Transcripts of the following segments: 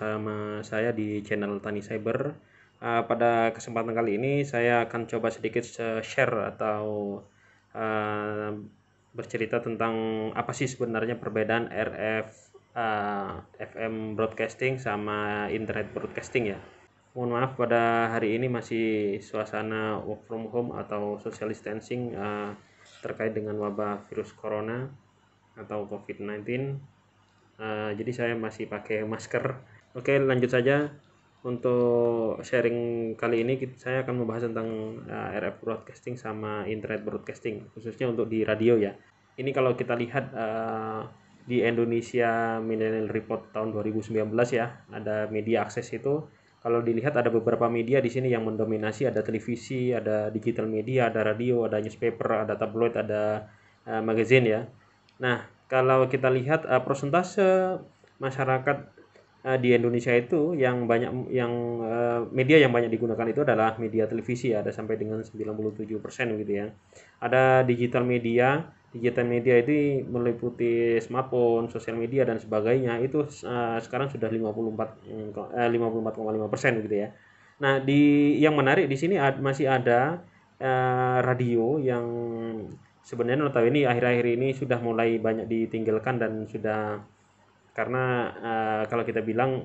bersama saya di channel Tani Cyber. Ah, pada kesempatan kali ini saya akan coba sedikit share atau ah, bercerita tentang apa sih sebenarnya perbedaan RF ah, FM broadcasting sama internet broadcasting ya. Mohon maaf pada hari ini masih suasana work from home atau social distancing terkait dengan wabah virus corona atau COVID-19. Uh, jadi saya masih pakai masker Oke, lanjut saja untuk sharing kali ini saya akan membahas tentang uh, eh, RF broadcasting sama internet broadcasting khususnya untuk di radio ya. Ini kalau kita lihat uh, di Indonesia Millennial Report tahun 2019 ya, ada media akses itu kalau dilihat ada beberapa media di sini yang mendominasi ada televisi, ada digital media, ada radio, ada newspaper, ada tabloid, ada uh, magazine ya. Nah, kalau kita lihat uh, persentase masyarakat Eh, di Indonesia itu yang banyak yang eh, media yang banyak digunakan itu adalah media televisi ada sampai dengan 97% gitu ya. Ada digital media, digital media itu meliputi smartphone, sosial media dan sebagainya itu eh, sekarang sudah 54 54,5% mm, gitu ya. Nah, di yang menarik di sini masih ada radio yang sebenarnya notabene akhir-akhir ini sudah mulai banyak ditinggalkan dan sudah karena uh, kalau kita bilang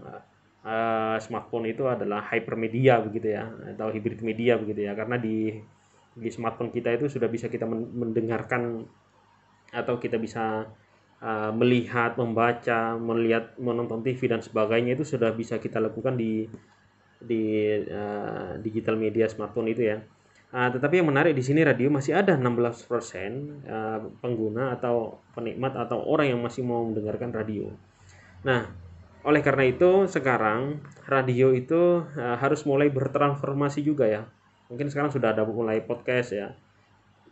uh, smartphone itu adalah hypermedia begitu ya atau hybrid media begitu ya karena di di smartphone kita itu sudah bisa kita mendengarkan atau kita bisa uh, melihat, membaca, melihat, menonton TV dan sebagainya itu sudah bisa kita lakukan di di uh, digital media smartphone itu ya. Uh, tetapi yang menarik di sini radio masih ada 16% uh, pengguna atau penikmat atau orang yang masih mau mendengarkan radio. Nah, oleh karena itu sekarang radio itu eh, harus mulai bertransformasi juga ya. Mungkin sekarang sudah ada mulai podcast ya.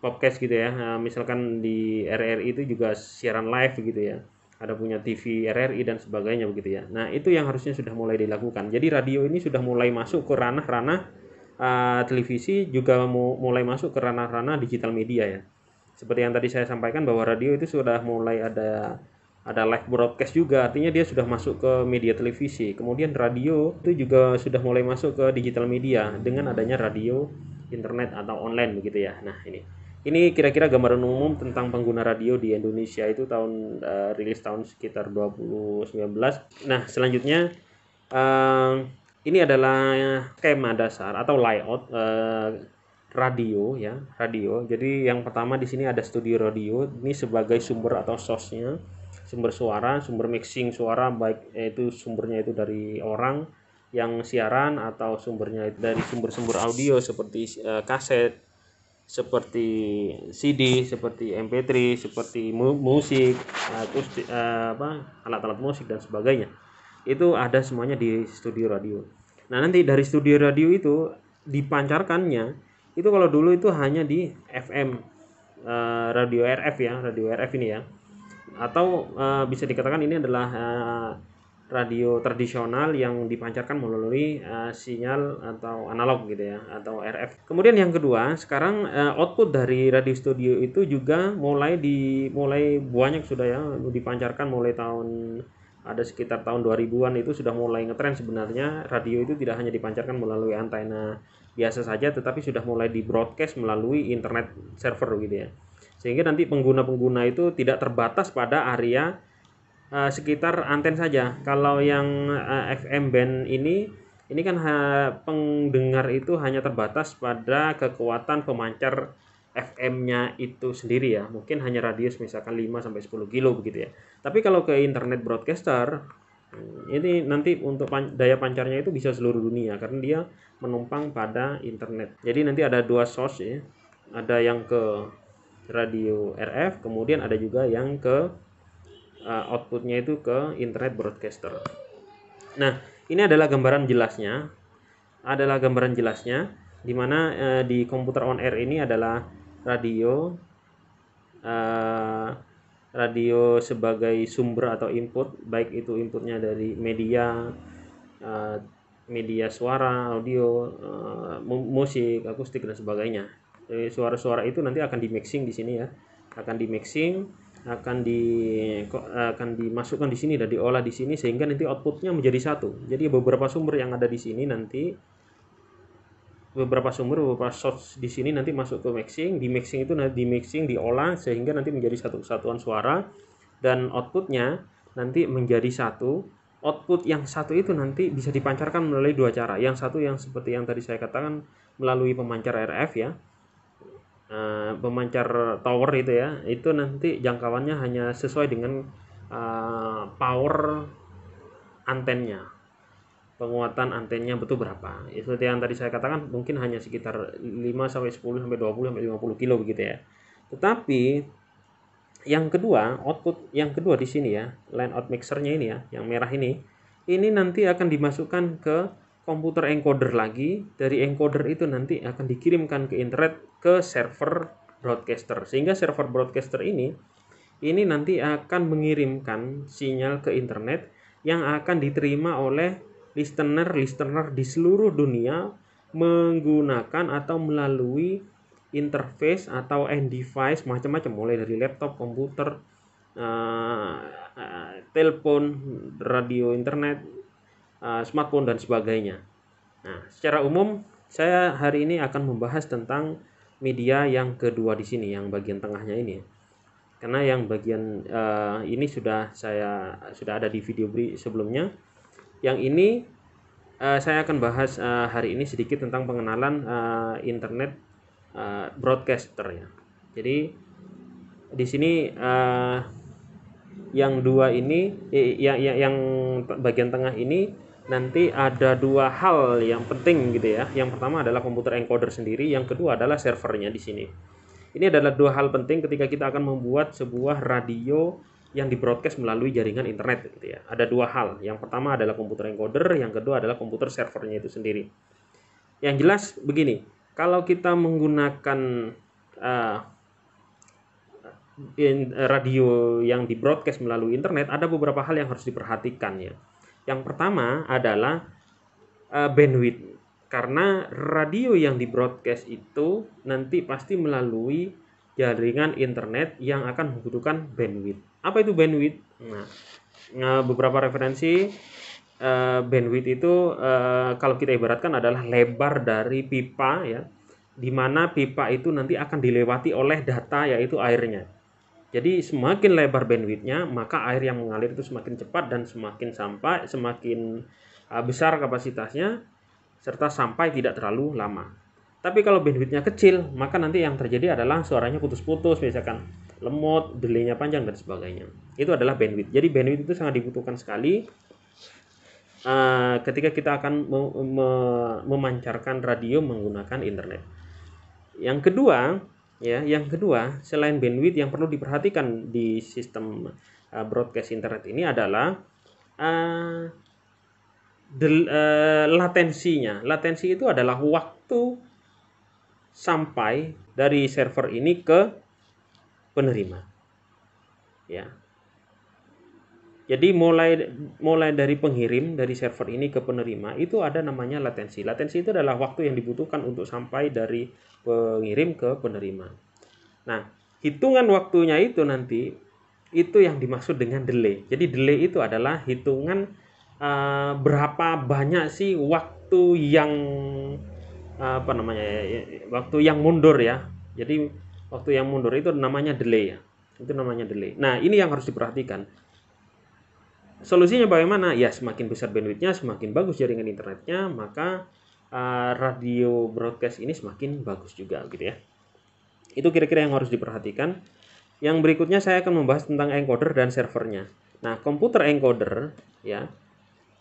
Podcast gitu ya. Nah, misalkan di RRI itu juga siaran live gitu ya. Ada punya TV RRI dan sebagainya begitu ya. Nah, itu yang harusnya sudah mulai dilakukan. Jadi radio ini sudah mulai masuk ke ranah-ranah uh, televisi juga mu mulai masuk ke ranah-ranah digital media ya. Seperti yang tadi saya sampaikan bahwa radio itu sudah mulai ada ada live broadcast juga artinya dia sudah masuk ke media televisi kemudian radio itu juga sudah mulai masuk ke digital media dengan adanya radio internet atau online begitu ya nah ini ini kira-kira gambaran umum tentang pengguna radio di Indonesia itu tahun uh, rilis tahun sekitar 2019 nah selanjutnya uh, ini adalah skema dasar atau layout uh, radio ya radio jadi yang pertama di sini ada studio radio ini sebagai sumber atau source-nya sumber suara, sumber mixing suara baik itu sumbernya itu dari orang yang siaran atau sumbernya itu dari sumber-sumber audio seperti uh, kaset, seperti CD, seperti MP3, seperti mu musik, akustik, eh, apa alat-alat musik dan sebagainya. Itu ada semuanya di studio radio. Nah, nanti dari studio radio itu dipancarkannya itu kalau dulu itu hanya di FM uh, eh, radio RF ya, radio RF ini ya atau uh, bisa dikatakan ini adalah uh, radio tradisional yang dipancarkan melalui uh, sinyal atau analog gitu ya atau RF. Kemudian yang kedua, sekarang uh, output dari radio studio itu juga mulai di mulai banyak sudah ya dipancarkan mulai tahun ada sekitar tahun 2000-an itu sudah mulai ngetrend sebenarnya radio itu tidak hanya dipancarkan melalui antena biasa saja tetapi sudah mulai di broadcast melalui internet server gitu ya sehingga nanti pengguna-pengguna itu tidak terbatas pada area uh, sekitar anten saja. Kalau yang uh, eh, FM band ini ini kan ha, pendengar itu hanya terbatas pada kekuatan pemancar FM-nya itu sendiri ya. Mungkin hanya radius misalkan 5 sampai 10 kilo begitu ya. Tapi kalau ke internet broadcaster ini nanti untuk daya pancarnya itu bisa seluruh dunia karena dia menumpang pada internet. Jadi nanti ada dua source ya. Ada yang ke radio RF, kemudian ada juga yang ke uh, outputnya itu ke internet broadcaster. Nah, ini adalah gambaran jelasnya. Adalah gambaran jelasnya di mana uh, di komputer on air ini adalah radio uh, radio sebagai sumber atau input, baik itu inputnya dari media uh, media suara, audio, uh, musik, akustik dan sebagainya. Eh, suara-suara itu nanti akan di mixing di sini ya akan di mixing akan di akan dimasukkan di sini dan diolah di sini sehingga nanti outputnya menjadi satu jadi beberapa sumber yang ada di sini nanti beberapa sumber beberapa source di sini nanti masuk ke mixing di mixing itu nanti di mixing diolah sehingga nanti menjadi satu kesatuan suara dan outputnya nanti menjadi satu output yang satu itu nanti bisa dipancarkan melalui dua cara yang satu yang seperti yang tadi saya katakan melalui pemancar RF ya pemancar eh, tower itu ya itu nanti jangkauannya hanya sesuai dengan uh, power antennya penguatan antennya betul berapa ya, seperti yang tadi saya katakan mungkin hanya sekitar 5 sampai 10 sampai 20 sampai 50 kilo begitu ya tetapi yang kedua output yang kedua di sini ya line out mixernya ini ya yang merah ini ini nanti akan dimasukkan ke komputer encoder lagi dari encoder itu nanti akan dikirimkan ke internet ke server broadcaster sehingga server broadcaster ini ini nanti akan mengirimkan sinyal ke internet yang akan diterima oleh listener-listener di seluruh dunia menggunakan atau melalui interface atau end device macam-macam mulai dari laptop, komputer, uh, uh, telepon, radio, internet Eh, smartphone dan sebagainya. Nah, secara umum saya hari ini akan membahas tentang media yang kedua di sini, yang bagian tengahnya ini. Karena yang bagian uh, ini sudah saya sudah ada di video sebelumnya. Yang ini uh, saya akan bahas uh, hari ini sedikit tentang pengenalan uh, internet uh, broadcaster ya. Jadi di sini uh, yang dua ini, eh, yang, yang yang bagian tengah ini nanti ada dua hal yang penting gitu ya. Yang pertama adalah komputer encoder sendiri, yang kedua adalah servernya di sini. Ini adalah dua hal penting ketika kita akan membuat sebuah radio yang di broadcast melalui jaringan internet gitu ya. Ada dua hal. Yang pertama adalah komputer encoder, yang kedua adalah komputer servernya itu sendiri. Yang jelas begini, kalau kita menggunakan uh, radio yang di broadcast melalui internet, ada beberapa hal yang harus diperhatikan ya yang pertama adalah uh, bandwidth karena radio yang di broadcast itu nanti pasti melalui jaringan internet yang akan membutuhkan bandwidth. Apa itu bandwidth? Nah, beberapa referensi uh, bandwidth itu uh, kalau kita ibaratkan adalah lebar dari pipa ya, di mana pipa itu nanti akan dilewati oleh data yaitu airnya. Jadi semakin lebar bandwidthnya, maka air yang mengalir itu semakin cepat dan semakin sampai, semakin ah, besar kapasitasnya, serta sampai tidak terlalu lama. Tapi kalau bandwidthnya kecil, maka nanti yang terjadi adalah suaranya putus-putus, misalkan lemot, delaynya panjang dan sebagainya. Itu adalah bandwidth. Jadi bandwidth itu sangat dibutuhkan sekali ah, ketika kita akan memancarkan radio menggunakan internet. Yang kedua, Ya, yang kedua, selain bandwidth yang perlu diperhatikan di sistem uh, broadcast internet ini adalah uh, del, uh, latensinya. Latensi itu adalah waktu sampai dari server ini ke penerima. Ya. Jadi mulai mulai dari pengirim dari server ini ke penerima itu ada namanya latensi. Latensi itu adalah waktu yang dibutuhkan untuk sampai dari pengirim ke penerima. Nah, hitungan waktunya itu nanti itu yang dimaksud dengan delay. Jadi delay itu adalah hitungan uh, berapa banyak sih waktu yang eh, apa namanya waktu yang mundur ya. Jadi waktu yang mundur itu namanya delay ya. Itu namanya delay. Nah, ini yang harus diperhatikan Solusinya bagaimana? Ya semakin besar bandwidthnya, semakin bagus jaringan internetnya, maka uh, radio broadcast ini semakin bagus juga gitu ya. Itu kira-kira yang harus diperhatikan. Yang berikutnya saya akan membahas tentang encoder dan servernya. Nah, komputer encoder ya.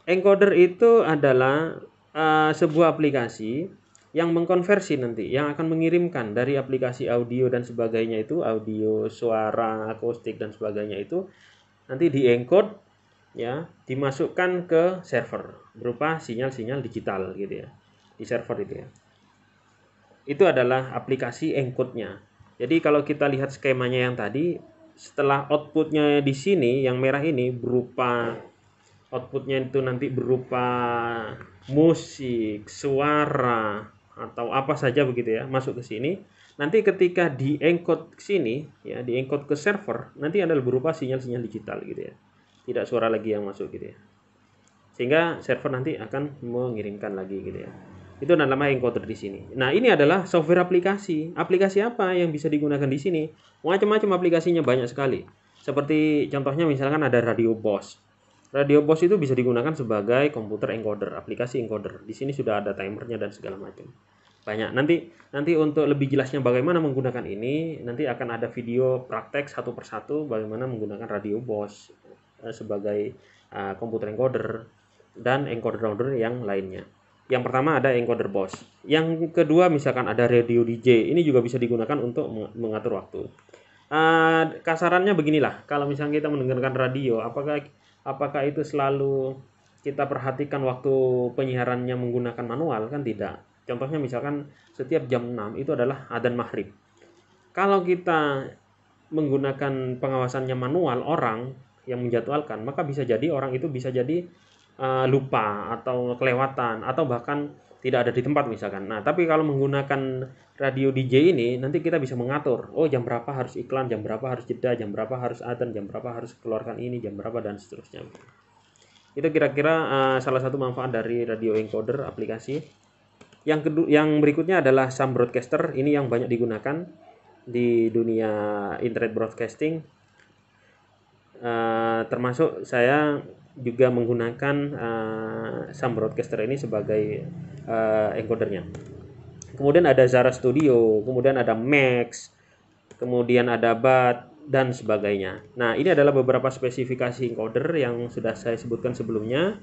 Encoder itu adalah uh, sebuah aplikasi yang mengkonversi nanti, yang akan mengirimkan dari aplikasi audio dan sebagainya itu, audio, suara, akustik dan sebagainya itu nanti di encode ya dimasukkan ke server berupa sinyal-sinyal digital gitu ya di server itu ya itu adalah aplikasi encode-nya jadi kalau kita lihat skemanya yang tadi setelah outputnya di sini yang merah ini berupa outputnya itu nanti berupa musik suara atau apa saja begitu ya masuk ke sini nanti ketika di encode ke sini ya di encode ke server nanti adalah berupa sinyal-sinyal digital gitu ya tidak suara lagi yang masuk gitu ya sehingga server nanti akan mengirimkan lagi gitu ya itu nama encoder di sini nah ini adalah software aplikasi aplikasi apa yang bisa digunakan di sini macam-macam aplikasinya banyak sekali seperti contohnya misalkan ada radio bos radio bos itu bisa digunakan sebagai komputer encoder aplikasi encoder di sini sudah ada timernya dan segala macam banyak nanti nanti untuk lebih jelasnya bagaimana menggunakan ini nanti akan ada video praktek satu persatu bagaimana menggunakan radio bos Eh, sebagai uh, komputer encoder dan encoder-encoder yang lainnya. Yang pertama ada encoder bus. Yang kedua misalkan ada radio DJ. Ini juga bisa digunakan untuk mengatur waktu. Uh, kasarannya beginilah. Kalau misalnya kita mendengarkan radio, apakah apakah itu selalu kita perhatikan waktu penyiarannya menggunakan manual kan tidak. Contohnya misalkan setiap jam 6 itu adalah adzan maghrib. Kalau kita menggunakan pengawasannya manual orang yang menjadwalkan maka bisa jadi orang itu bisa jadi uh, lupa atau kelewatan atau bahkan tidak ada di tempat misalkan. Nah, tapi kalau menggunakan radio DJ ini nanti kita bisa mengatur, oh jam berapa harus iklan, jam berapa harus jeda, jam berapa harus adzan, jam berapa harus keluarkan ini, jam berapa dan seterusnya. Itu kira-kira uh, salah satu manfaat dari radio encoder aplikasi. Yang kedua yang berikutnya adalah Sam Broadcaster, ini yang banyak digunakan di dunia internet broadcasting Eh, termasuk saya juga menggunakan uh, eh, Sam Broadcaster ini sebagai uh, encodernya. Kemudian ada Zara Studio, kemudian ada Max, kemudian ada BAT dan sebagainya. Nah, ini adalah beberapa spesifikasi encoder yang sudah saya sebutkan sebelumnya.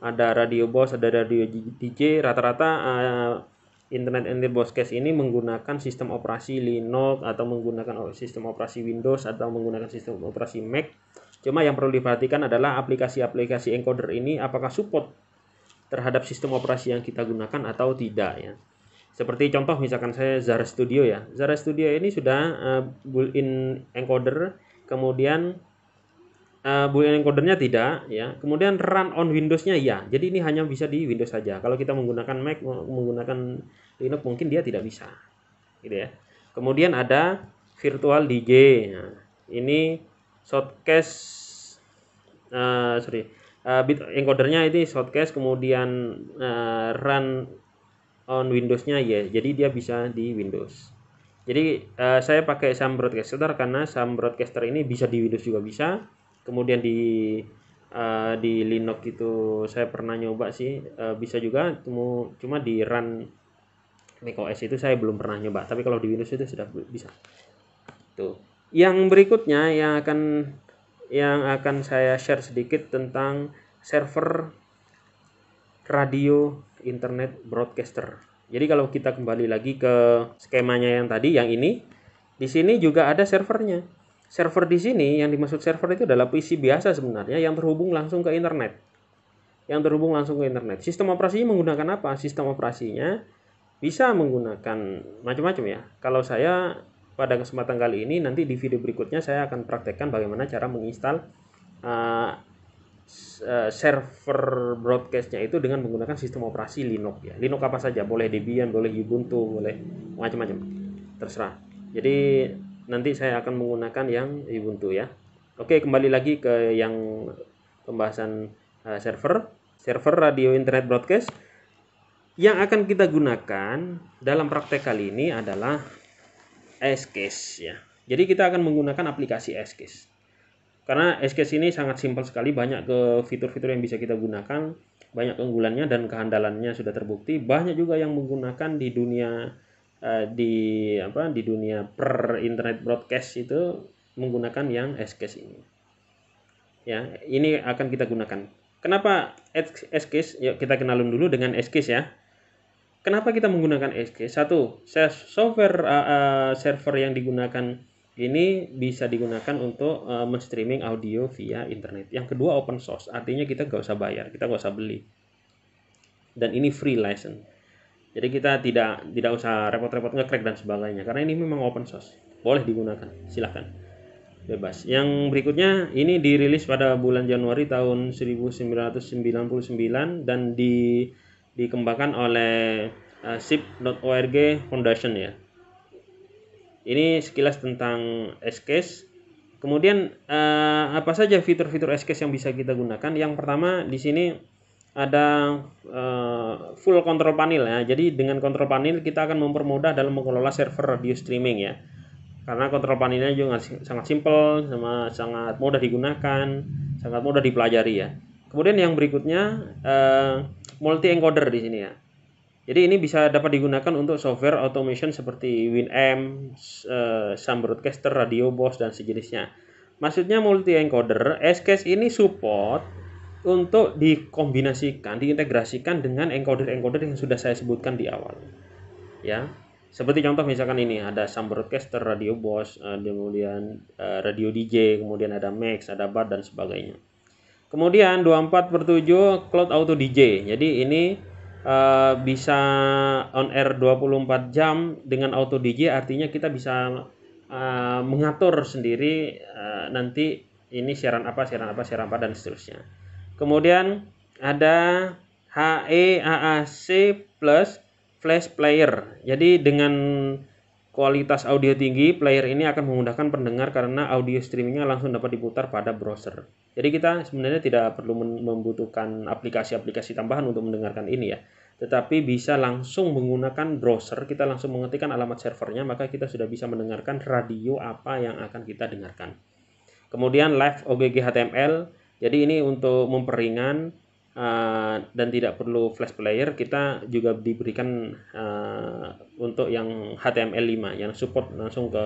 Ada radio Boss, ada radio DJ, rata-rata uh, internet and Case ini menggunakan sistem operasi Linux atau menggunakan sistem operasi Windows atau menggunakan sistem operasi Mac. Cuma yang perlu diperhatikan adalah aplikasi-aplikasi encoder ini apakah support terhadap sistem operasi yang kita gunakan atau tidak ya. Seperti contoh misalkan saya Zara Studio ya. Zara Studio ini sudah uh, built-in encoder, kemudian Eh, boolean encodernya tidak ya kemudian run on Windowsnya ya jadi ini hanya bisa di Windows saja kalau kita menggunakan Mac menggunakan Linux mungkin dia tidak bisa gitu ya kemudian ada virtual DJ nah, ini shortcase uh, sorry uh, bit encodernya itu shortcase kemudian uh, run on Windowsnya ya jadi dia bisa di Windows jadi uh, saya pakai Sam Broadcaster karena Sam Broadcaster ini bisa di Windows juga bisa kemudian di uh, di Linux itu saya pernah nyoba sih uh, bisa juga cuma cuma di run macOS itu saya belum pernah nyoba tapi kalau di Windows itu sudah bisa tuh yang berikutnya yang akan yang akan saya share sedikit tentang server radio internet broadcaster jadi kalau kita kembali lagi ke skemanya yang tadi yang ini di sini juga ada servernya server di sini yang dimaksud server itu adalah PC biasa sebenarnya yang terhubung langsung ke internet. Yang terhubung langsung ke internet. Sistem operasinya menggunakan apa? Sistem operasinya bisa menggunakan macam-macam ya. Kalau saya pada kesempatan kali ini nanti di video berikutnya saya akan praktekkan bagaimana cara menginstal uh, server broadcastnya itu dengan menggunakan sistem operasi Linux ya. Linux apa saja, boleh Debian, boleh Ubuntu, boleh macam-macam, terserah. Jadi nanti saya akan menggunakan yang Ubuntu ya Oke kembali lagi ke yang pembahasan uh, server server radio internet broadcast yang akan kita gunakan dalam praktek kali ini adalah Sks ya. Jadi kita akan menggunakan aplikasi Sks Karena Sks ini sangat simpel sekali, banyak ke fitur-fitur yang bisa kita gunakan, banyak keunggulannya dan kehandalannya sudah terbukti. Banyak juga yang menggunakan di dunia uh, di apa di dunia per internet broadcast itu menggunakan yang SKS ini. Ya, ini akan kita gunakan. Kenapa SKS? yuk ya, kita kenalin dulu dengan SKS ya. Kenapa kita menggunakan SKS? Satu, software uh, uh, server yang digunakan ini bisa digunakan untuk uh, men-streaming audio via internet. Yang kedua open source, artinya kita gak usah bayar, kita gak usah beli. Dan ini free license jadi kita tidak tidak usah repot-repot nge dan sebagainya karena ini memang open source. Boleh digunakan, silahkan. Bebas. Yang berikutnya ini dirilis pada bulan Januari tahun 1999 dan di dikembangkan oleh uh, eh, sip.org foundation ya. Ini sekilas tentang SKS. Kemudian uh, apa saja fitur-fitur SKS yang bisa kita gunakan? Yang pertama di sini ada uh, full control panel ya. Jadi dengan control panel kita akan mempermudah dalam mengelola server radio streaming ya. Karena control panelnya juga sangat simple, sama sangat mudah digunakan, sangat mudah dipelajari ya. Kemudian yang berikutnya uh, eh, multi encoder di sini ya. Jadi ini bisa dapat digunakan untuk software automation seperti WinM, uh, eh, Sun Broadcaster, Radio Boss dan sejenisnya. Maksudnya multi encoder, SKS ini support untuk dikombinasikan, diintegrasikan dengan encoder-encoder yang sudah saya sebutkan di awal. Ya. Seperti contoh misalkan ini ada Sam Broadcaster, Radio Boss, eh, kemudian eh, Radio DJ, kemudian ada Max, ada Bar dan sebagainya. Kemudian 24 7 Cloud Auto DJ. Jadi ini uh, bisa on air 24 jam dengan auto DJ artinya kita bisa uh, mengatur sendiri uh, nanti ini siaran apa siaran apa siaran apa dan seterusnya. Kemudian ada HEAAC plus flash player. Jadi dengan kualitas audio tinggi, player ini akan memudahkan pendengar karena audio streamingnya langsung dapat diputar pada browser. Jadi kita sebenarnya tidak perlu membutuhkan aplikasi-aplikasi tambahan untuk mendengarkan ini ya. Tetapi bisa langsung menggunakan browser, kita langsung mengetikkan alamat servernya, maka kita sudah bisa mendengarkan radio apa yang akan kita dengarkan. Kemudian live OGG HTML jadi ini untuk memperingan uh, dan tidak perlu flash player, kita juga diberikan uh, untuk yang HTML5 yang support langsung ke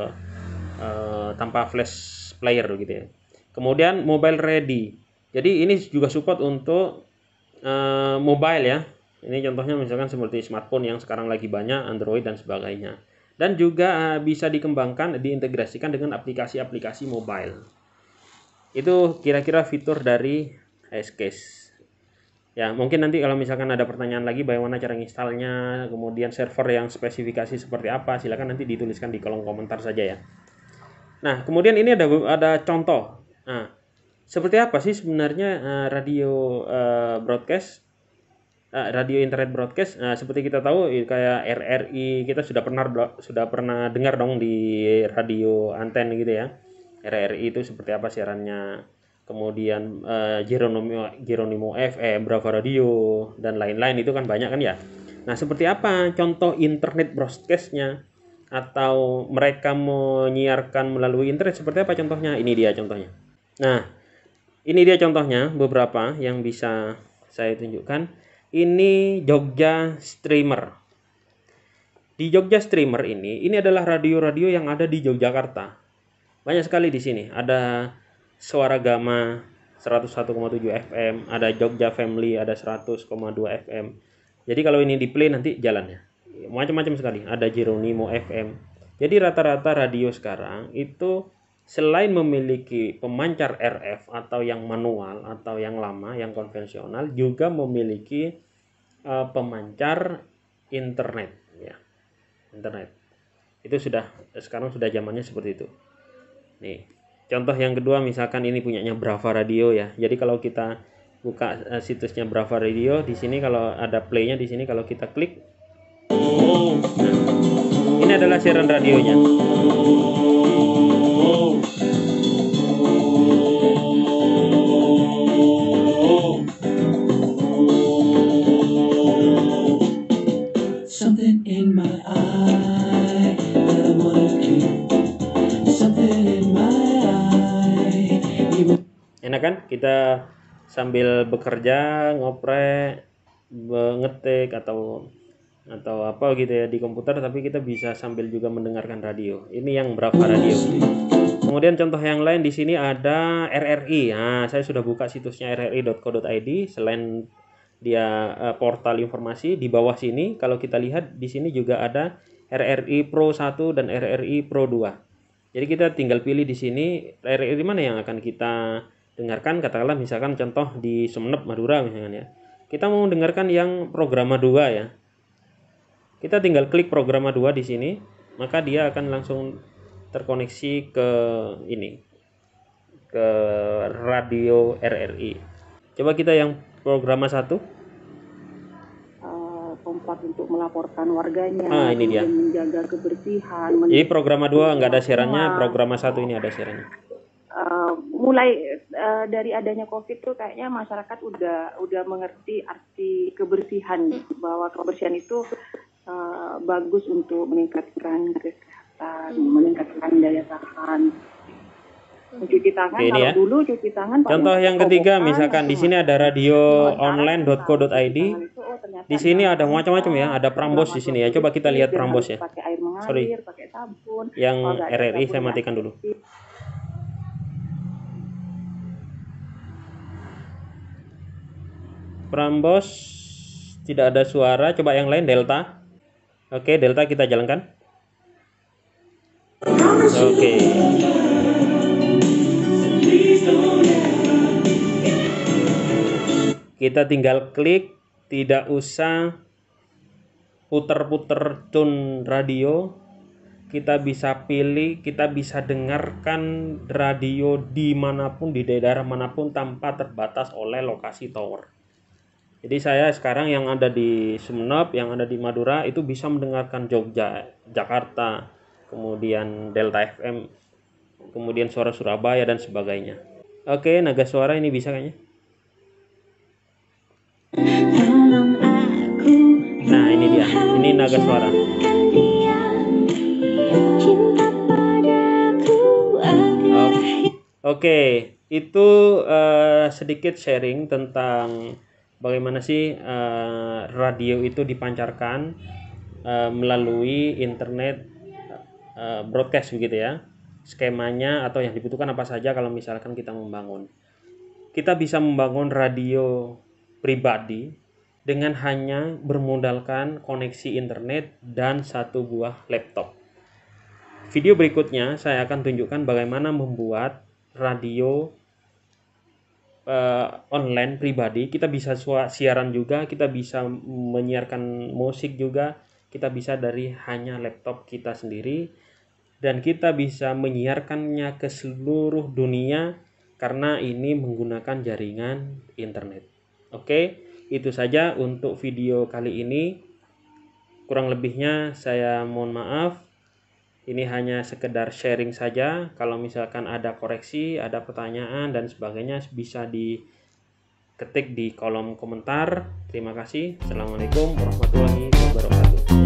uh, tanpa flash player gitu ya. Kemudian mobile ready. Jadi ini juga support untuk uh, mobile ya. Ini contohnya misalkan seperti smartphone yang sekarang lagi banyak Android dan sebagainya. Dan juga bisa dikembangkan diintegrasikan dengan aplikasi-aplikasi mobile itu kira-kira fitur dari S-Case ya mungkin nanti kalau misalkan ada pertanyaan lagi bagaimana cara installnya kemudian server yang spesifikasi seperti apa silahkan nanti dituliskan di kolom komentar saja ya nah kemudian ini ada ada contoh nah seperti apa sih sebenarnya uh, radio uh, broadcast uh, radio internet broadcast nah, seperti kita tahu kayak RRI kita sudah pernah sudah pernah dengar dong di radio anten gitu ya RRI itu seperti apa siarannya kemudian uh, Geronimo Geronimo FM eh, Bravo Radio dan lain-lain itu kan banyak kan ya nah seperti apa contoh internet broadcastnya atau mereka menyiarkan melalui internet seperti apa contohnya ini dia contohnya nah ini dia contohnya beberapa yang bisa saya tunjukkan ini Jogja streamer di Jogja streamer ini ini adalah radio-radio yang ada di Yogyakarta banyak sekali di sini ada suara gama 101,7 FM ada Jogja Family ada 100,2 FM jadi kalau ini di play nanti jalannya macam-macam sekali ada Jeronimo FM jadi rata-rata radio sekarang itu selain memiliki pemancar RF atau yang manual atau yang lama yang konvensional juga memiliki uh, pemancar internet ya internet itu sudah sekarang sudah zamannya seperti itu Nih, contoh yang kedua misalkan ini punyanya Brava Radio ya. Jadi kalau kita buka eh, situsnya Brava Radio, di sini kalau ada playnya di sini kalau kita klik, nah, ini adalah siaran radionya. kan kita sambil bekerja ngoprek ngetik atau atau apa gitu ya di komputer tapi kita bisa sambil juga mendengarkan radio ini yang berapa radio kemudian contoh yang lain di sini ada RRI nah saya sudah buka situsnya rri.co.id selain dia uh, portal informasi di bawah sini kalau kita lihat di sini juga ada RRI Pro 1 dan RRI Pro 2 jadi kita tinggal pilih di sini RRI mana yang akan kita dengarkan katakanlah misalkan contoh di Sumeneb Madura misalkan ya kita mau dengarkan yang programa dua ya kita tinggal klik programa dua di sini maka dia akan langsung terkoneksi ke ini ke radio RRI coba kita yang programa satu eh, tempat untuk melaporkan warganya, ah, ini dia. menjaga kebersihan. Jadi program 2 nggak ada siarannya, program 1 ini ada siarannya. Eh, mulai uh, dari adanya COVID tuh kayaknya masyarakat udah udah mengerti arti kebersihan hmm. bahwa kebersihan itu uh, bagus untuk meningkatkan kesehatan, hmm. meningkatkan daya tahan. Hmm. Cuci tangan Oke, kalau ya. dulu cuci tangan. Contoh yang ketiga kan, misalkan di sini ada radio online.co.id. Oh, di sini ada macam-macam ya, ada prambos di sini ya. Coba kita lihat prambos ya. Pakai air mengalir, Sorry. pakai sabun. Yang RRI saya matikan dulu. Prambos tidak ada suara. Coba yang lain Delta. Oke, Delta kita jalankan. Oke. Kita tinggal klik, tidak usah puter-puter tune radio. Kita bisa pilih, kita bisa dengarkan radio dimanapun, di daerah manapun tanpa terbatas oleh lokasi tower. Jadi saya sekarang yang ada di Sumenep, yang ada di Madura itu bisa mendengarkan Jogja, Jakarta, kemudian Delta FM, kemudian suara Surabaya dan sebagainya. Oke, naga suara ini bisa kayaknya. Nah, ini dia. Ini naga suara. Oke, itu uh, sedikit sharing tentang bagaimana sih uh, radio itu dipancarkan uh, melalui internet uh, broadcast begitu ya skemanya atau yang dibutuhkan apa saja kalau misalkan kita membangun kita bisa membangun radio pribadi dengan hanya bermodalkan koneksi internet dan satu buah laptop video berikutnya saya akan tunjukkan bagaimana membuat radio uh, online pribadi kita bisa siaran juga kita bisa menyiarkan musik juga kita bisa dari hanya laptop kita sendiri dan kita bisa menyiarkannya ke seluruh dunia karena ini menggunakan jaringan internet oke itu saja untuk video kali ini kurang lebihnya saya mohon maaf ini hanya sekedar sharing saja. Kalau misalkan ada koreksi, ada pertanyaan dan sebagainya bisa diketik di kolom komentar. Terima kasih. Assalamualaikum warahmatullahi wabarakatuh.